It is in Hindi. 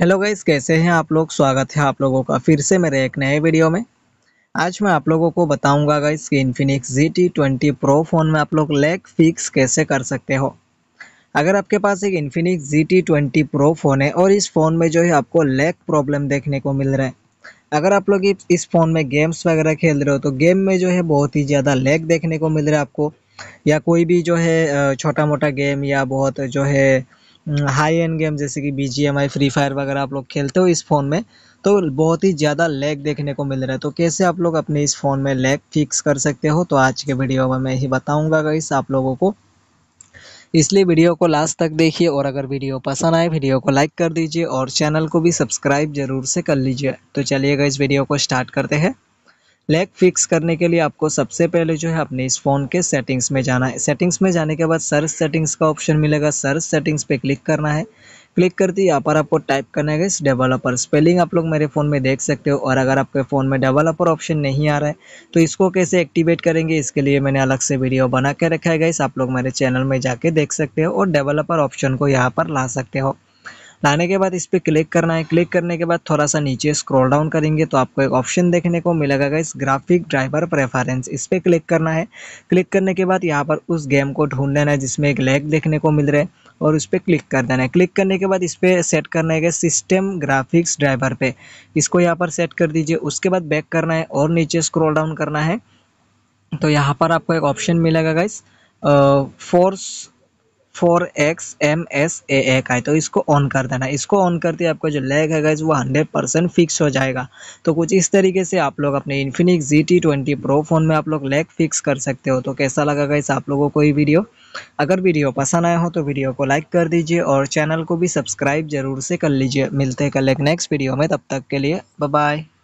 हेलो गाइस कैसे हैं आप लोग स्वागत है आप लोगों का फिर से मेरे एक नए वीडियो में आज मैं आप लोगों को बताऊंगा गाइस कि Infinix G T twenty pro phone में आप लोग लेग फिक्स कैसे कर सकते हो अगर आपके पास एक Infinix G T twenty pro phone है और इस फ़ोन में जो है आपको लेग प्रॉब्लम देखने को मिल रहा है अगर आप लोग इस फ़ोन में गेम्स वगैरह खेल रहे हो तो गेम में जो है बहुत ही ज़्यादा लेग देखने को मिल रहा है आपको या कोई भी जो है छोटा मोटा गेम या बहुत जो है हाई एंड गेम जैसे कि B G M I free fire वगैरह आप लोग खेलते हो इस फ़ोन में तो बहुत ही ज़्यादा लैग देखने को मिल रहा है तो कैसे आप लोग अपने इस फ़ोन में लैग फिक्स कर सकते हो तो आज के वीडियो में मैं ही बताऊँगा गाइस आप लोगों को इसलिए वीडियो को लास्ट तक देखिए और अगर वीडियो पसंद आए वीडियो को लाइक कर दीजिए और चैनल को भी सब्सक्राइब जरूर से कर लीजिए तो चलिएगा इस वीडियो को स्टार्ट करते हैं लैग फिक्स करने के लिए आपको सबसे पहले जो है अपने इस फ़ोन के सेटिंग्स में जाना है सेटिंग्स में जाने के बाद सर्च सेटिंग्स का ऑप्शन मिलेगा सर्च सेटिंग्स पे क्लिक करना है क्लिक करते यहाँ पर आपको टाइप करना है इस डेवलपर स्पेलिंग आप लोग मेरे फ़ोन में देख सकते हो और अगर आपके फ़ोन में डेवलपर ऑप्शन नहीं आ रहा है तो इसको कैसे एक्टिवेट करेंगे इसके लिए मैंने अलग से वीडियो बना के रखा है इस आप लोग मेरे चैनल में जाके देख सकते हो और डेवलपर ऑप्शन को यहाँ पर ला सकते हो लाने के बाद इस पर क्लिक करना है क्लिक करने के बाद थोड़ा सा नीचे स्क्रॉल डाउन करेंगे तो आपको एक ऑप्शन देखने को मिलेगा गाइस ग्राफिक ड्राइवर प्रेफरेंस इस पर क्लिक करना है क्लिक करने के बाद यहाँ पर उस गेम को ढूंढ लेना है जिसमें एक लैग देखने को मिल रहा है और उस पर क्लिक कर देना है क्लिक करने के बाद इस पर सेट करना है सिस्टम ग्राफिक्स ड्राइवर पे इसको यहाँ पर सेट कर दीजिए उसके बाद बैक करना है और नीचे स्क्रोल डाउन करना है तो यहाँ पर आपको एक ऑप्शन मिलेगा guys force four X M S A A का तो इसको ऑन कर देना इसको ऑन करते ही आपका जो लैग है गाइज वो हंड्रेड परसेंट फिक्स हो जाएगा तो कुछ इस तरीके से आप लोग अपने Infinix G T twenty pro phone में आप लोग लैग फिक्स कर सकते हो तो कैसा लगा गाइज आप लोगों को ये वीडियो अगर वीडियो पसंद आया हो तो वीडियो को लाइक कर दीजिए और चैनल को भी सब्सक्राइब जरूर से कर लीजिए मिलते हैं कल एक नेक्स्ट वीडियो में तब तक के लिए बाय